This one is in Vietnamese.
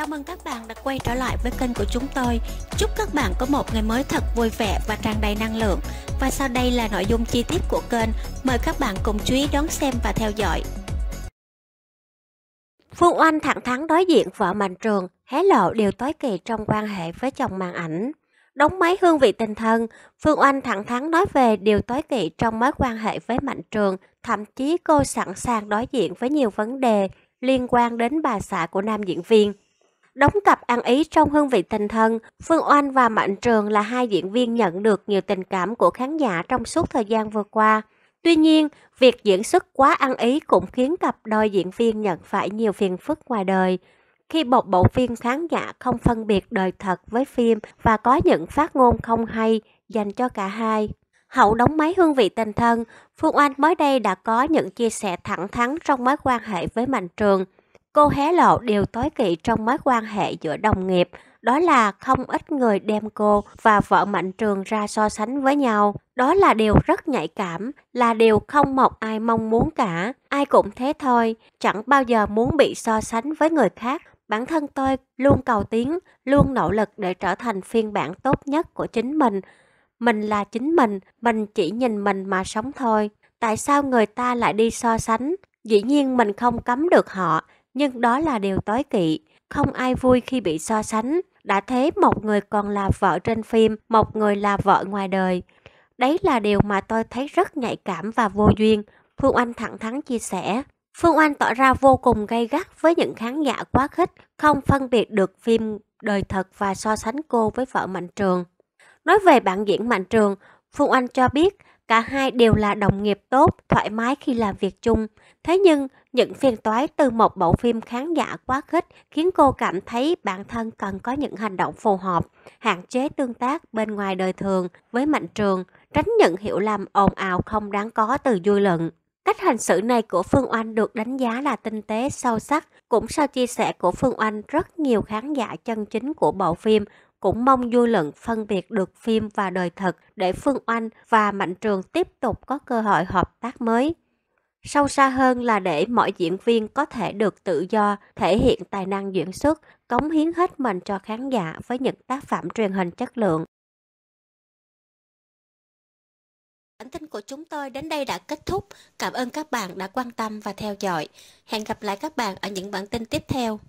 Chào mừng các bạn đã quay trở lại với kênh của chúng tôi. Chúc các bạn có một ngày mới thật vui vẻ và tràn đầy năng lượng. Và sau đây là nội dung chi tiết của kênh. Mời các bạn cùng chú ý đón xem và theo dõi. Phương Oanh thẳng thắn đối diện vợ Mạnh Trường, hé lộ điều tối kỳ trong quan hệ với chồng màn ảnh. Đóng máy hương vị tình thân, Phương Oanh thẳng thắn nói về điều tối kỵ trong mối quan hệ với Mạnh Trường, thậm chí cô sẵn sàng đối diện với nhiều vấn đề liên quan đến bà xã của nam diễn viên. Đóng cặp ăn ý trong hương vị tình thân, Phương Oanh và Mạnh Trường là hai diễn viên nhận được nhiều tình cảm của khán giả trong suốt thời gian vừa qua. Tuy nhiên, việc diễn xuất quá ăn ý cũng khiến cặp đôi diễn viên nhận phải nhiều phiền phức ngoài đời. Khi một bộ phim khán giả không phân biệt đời thật với phim và có những phát ngôn không hay dành cho cả hai. Hậu đóng máy hương vị tình thân, Phương Oanh mới đây đã có những chia sẻ thẳng thắn trong mối quan hệ với Mạnh Trường – Cô hé lộ điều tối kỵ trong mối quan hệ giữa đồng nghiệp, đó là không ít người đem cô và vợ Mạnh Trường ra so sánh với nhau. Đó là điều rất nhạy cảm, là điều không một ai mong muốn cả. Ai cũng thế thôi, chẳng bao giờ muốn bị so sánh với người khác. Bản thân tôi luôn cầu tiến, luôn nỗ lực để trở thành phiên bản tốt nhất của chính mình. Mình là chính mình, mình chỉ nhìn mình mà sống thôi. Tại sao người ta lại đi so sánh? Dĩ nhiên mình không cấm được họ, nhưng đó là điều tối kỵ. Không ai vui khi bị so sánh. Đã thế một người còn là vợ trên phim, một người là vợ ngoài đời. Đấy là điều mà tôi thấy rất nhạy cảm và vô duyên, Phương Anh thẳng thắn chia sẻ. Phương Anh tỏ ra vô cùng gay gắt với những khán giả quá khích, không phân biệt được phim đời thật và so sánh cô với vợ Mạnh Trường. Nói về bạn diễn Mạnh Trường, Phương Anh cho biết Cả hai đều là đồng nghiệp tốt, thoải mái khi làm việc chung. Thế nhưng, những phiền toái từ một bộ phim khán giả quá khích khiến cô cảm thấy bản thân cần có những hành động phù hợp, hạn chế tương tác bên ngoài đời thường với mạnh trường, tránh những hiểu lầm ồn ào không đáng có từ dư luận. Cách hành xử này của Phương Oanh được đánh giá là tinh tế, sâu sắc, cũng sau chia sẻ của Phương Oanh rất nhiều khán giả chân chính của bộ phim cũng mong dư luận phân biệt được phim và đời thật để Phương Oanh và Mạnh Trường tiếp tục có cơ hội hợp tác mới. Sâu xa hơn là để mọi diễn viên có thể được tự do thể hiện tài năng diễn xuất, cống hiến hết mình cho khán giả với những tác phẩm truyền hình chất lượng. Bản tin của chúng tôi đến đây đã kết thúc. Cảm ơn các bạn đã quan tâm và theo dõi. Hẹn gặp lại các bạn ở những bản tin tiếp theo.